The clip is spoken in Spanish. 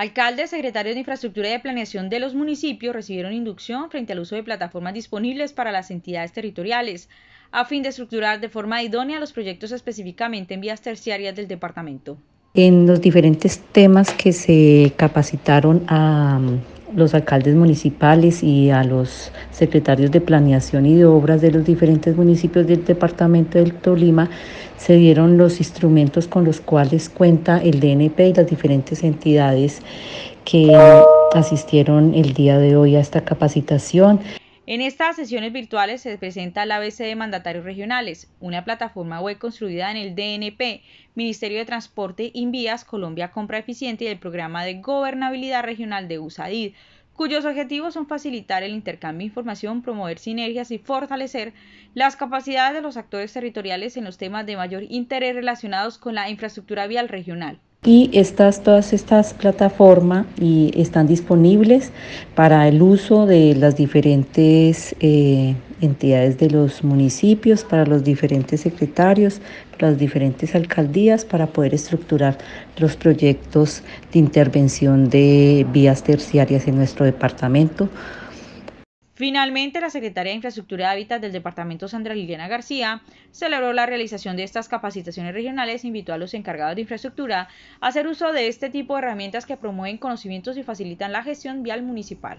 Alcaldes, secretarios de Infraestructura y de Planeación de los municipios recibieron inducción frente al uso de plataformas disponibles para las entidades territoriales, a fin de estructurar de forma idónea los proyectos específicamente en vías terciarias del departamento. En los diferentes temas que se capacitaron a los alcaldes municipales y a los secretarios de planeación y de obras de los diferentes municipios del departamento del Tolima se dieron los instrumentos con los cuales cuenta el DNP y las diferentes entidades que asistieron el día de hoy a esta capacitación. En estas sesiones virtuales se presenta la ABC de Mandatarios Regionales, una plataforma web construida en el DNP, Ministerio de Transporte, Vías Colombia Compra Eficiente y el Programa de Gobernabilidad Regional de USADID, cuyos objetivos son facilitar el intercambio de información, promover sinergias y fortalecer las capacidades de los actores territoriales en los temas de mayor interés relacionados con la infraestructura vial regional. Y estas, todas estas plataformas y están disponibles para el uso de las diferentes eh, entidades de los municipios, para los diferentes secretarios, para las diferentes alcaldías, para poder estructurar los proyectos de intervención de vías terciarias en nuestro departamento Finalmente, la secretaria de Infraestructura y Hábitat del Departamento Sandra Liliana García celebró la realización de estas capacitaciones regionales e invitó a los encargados de infraestructura a hacer uso de este tipo de herramientas que promueven conocimientos y facilitan la gestión vial municipal.